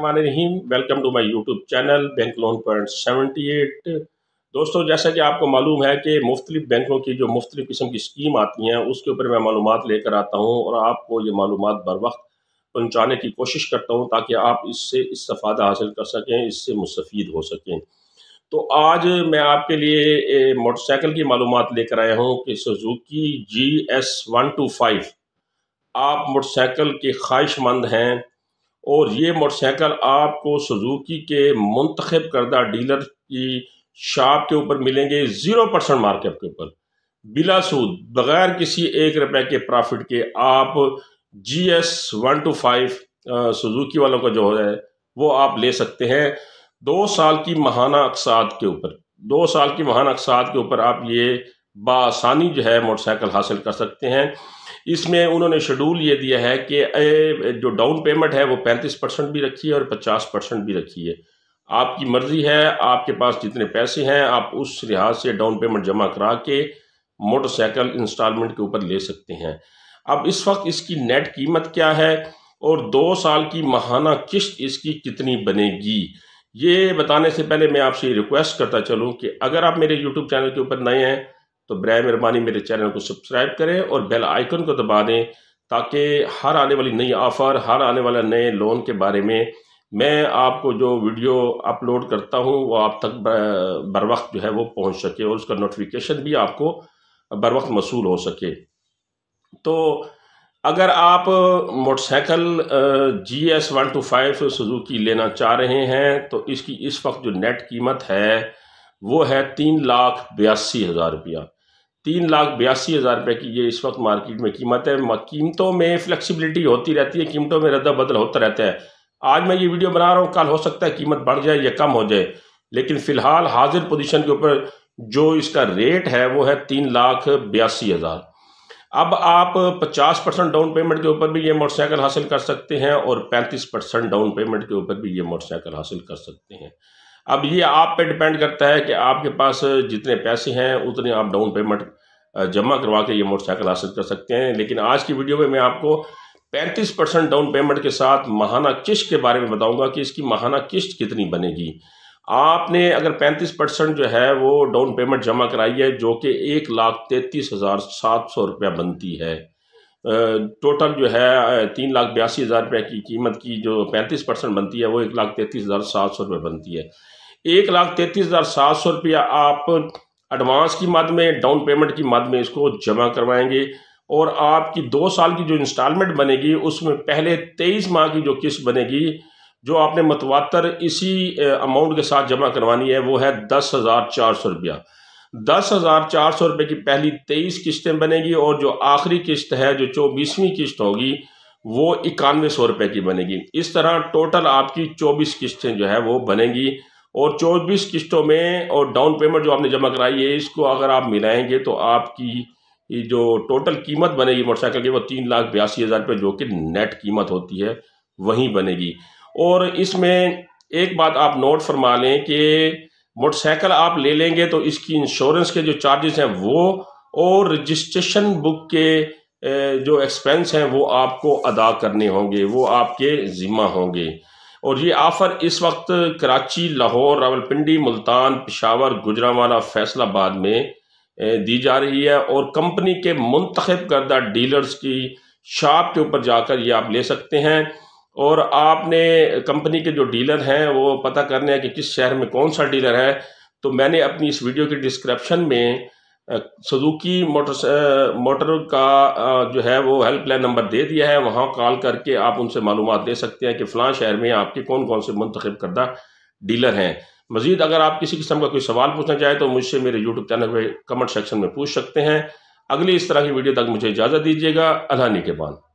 Rahim welcome to my YouTube channel bank loan point seventy eight दोस्तों जैसा कि आपको मालूम है कि मुख्तलिफ बैंकों की जो मुख्तलिफ किस्म की स्कीम आती हैं उसके ऊपर मैं मालूम लेकर आता हूँ और आपको ये मालूम बर वक्त पहुँचाने की कोशिश करता हूँ ताकि आप इससे इस्ता हासिल कर सकें इससे मुस्तफ़ हो सकें तो आज मैं आपके लिए मोटरसाइकिल की मालूम लेकर आया हूँ कि Suzuki G S one two five आप मोटरसाइकिल के ख्वाहिशमंद हैं और ये मोटरसाइकिल आपको सुजुकी के मुंतखब करदा डीलर की शॉप के ऊपर मिलेंगे ज़ीरो परसेंट मार्केट के ऊपर बिला सूद बगैर किसी एक रुपए के प्रॉफिट के आप G S one two five Suzuki वालों का जो है वो आप ले सकते हैं दो साल की महाना अकसाद के ऊपर दो साल की महान अकसाद के ऊपर आप ये बासानी जो है मोटरसाइकिल हासिल कर सकते हैं इसमें उन्होंने शेड्यूल ये दिया है कि जो डाउन पेमेंट है वो पैंतीस परसेंट भी रखी है और पचास परसेंट भी रखी है आपकी मर्ज़ी है आपके पास जितने पैसे हैं आप उस लिहाज से डाउन पेमेंट जमा करा के मोटरसाइकिल इंस्टॉलमेंट के ऊपर ले सकते हैं अब इस वक्त इसकी नेट कीमत क्या है और दो साल की माहाना किश्त इसकी कितनी बनेगी ये बताने से पहले मैं आपसे रिक्वेस्ट करता चलूँ कि अगर आप मेरे यूट्यूब चैनल के ऊपर नए हैं तो बर मेहरबानी मेरे चैनल को सब्सक्राइब करें और बेल आइकन को दबा दें ताकि हर आने वाली नई ऑफ़र हर आने वाला नए लोन के बारे में मैं आपको जो वीडियो अपलोड करता हूँ वो आप तक बर वक्त जो है वो पहुँच सके और उसका नोटिफिकेशन भी आपको बर वक्त मसूल हो सके तो अगर आप motorcycle G S one two five Suzuki लेना चाह रहे हैं तो इसकी इस वक्त जो नेट कीमत है वो है तीन लाख बयासी हज़ार रुपया तीन लाख बयासी हज़ार रुपये की ये इस वक्त मार्केट में कीमत है कीमतों में फ्लेक्सिबिलिटी होती रहती है कीमतों में रद्दा बदल होता रहता है आज मैं ये वीडियो बना रहा हूँ कल हो सकता है कीमत बढ़ जाए या कम हो जाए लेकिन फ़िलहाल हाजिर पोजीशन के ऊपर जो इसका रेट है वो है तीन लाख बयासी हज़ार अब आप पचास परसेंट डाउन पेमेंट के ऊपर भी ये मोटरसाइकिल हासिल कर सकते हैं और पैंतीस परसेंट डाउन पेमेंट के ऊपर भी ये मोटरसाइकिल हासिल कर सकते हैं अब ये आप पे डिपेंड करता है कि आपके पास जितने पैसे हैं उतने आप डाउन पेमेंट जमा करवा के ये मोटरसाइकिल हासिल कर सकते हैं लेकिन आज की वीडियो में मैं आपको 35 परसेंट डाउन पेमेंट के साथ महाना किश्त के बारे में बताऊंगा कि इसकी महाना किश्त कितनी बनेगी आपने अगर 35 परसेंट जो है वो डाउन पेमेंट जमा कराई है जो कि एक लाख तैंतीस हज़ार सात सौ रुपया बनती है टोटल जो है तीन लाख बयासी हज़ार रुपये की कीमत की जो पैंतीस परसेंट बनती है वो एक लाख तैंतीस हज़ार सात सौ रुपये बनती है एक लाख तैंतीस हज़ार सात सौ रुपया आप एडवांस की मद में डाउन पेमेंट की मद में इसको जमा करवाएंगे और आपकी दो साल की जो इंस्टॉलमेंट बनेगी उसमें पहले तेईस माह की जो किस्त बनेगी जो आपने मतवातर इसी अमाउंट के साथ जमा करवानी है वो है दस हज़ार चार सौ रुपया दस हज़ार चार सौ रुपये की पहली तेईस किस्तें बनेगी और जो आखिरी किस्त है जो चौबीसवीं किस्त होगी वो इक्यानवे सौ रुपये की बनेगी इस तरह टोटल आपकी चौबीस किस्तें जो है वो बनेगी और चौबीस किस्तों में और डाउन पेमेंट जो आपने जमा कराई है इसको अगर आप मिलाएंगे तो आपकी जो टोटल कीमत बनेगी मोटरसाइकिल की वो तीन लाख बयासी हज़ार रुपये जो कि नेट कीमत होती है वहीं बनेगी और इसमें एक बात आप नोट फरमा लें कि मोटरसाइकिल आप ले लेंगे तो इसकी इंश्योरेंस के जो चार्जेस हैं वो और रजिस्ट्रेशन बुक के जो एक्सपेंस हैं वो आपको अदा करने होंगे वो आपके ज़िम्मा होंगे और ये ऑफर इस वक्त कराची लाहौर रावलपिंडी मुल्तान पिशावर गुजरावाला फैसलाबाद में दी जा रही है और कंपनी के मुंतब करदा डीलर्स की शॉप के ऊपर जाकर ये आप ले सकते हैं और आपने कंपनी के जो डीलर हैं वो पता करने हैं कि किस शहर में कौन सा डीलर है तो मैंने अपनी इस वीडियो के डिस्क्रिप्शन में सुजुकी मोटर मोटर का जो है वो हेल्पलाइन नंबर दे दिया है वहाँ कॉल करके आप उनसे मालूम दे सकते हैं कि फ़लाँ शहर में आपके कौन कौन से मंतखब करदा डीलर हैं मज़ीद अगर आप किसी किस्म का कोई सवाल पूछना चाहें तो मुझसे मेरे यूट्यूब चैनल पर कमेंट सेक्शन में पूछ सकते हैं अगली इस तरह की वीडियो तक मुझे इजाज़त दीजिएगा के बाद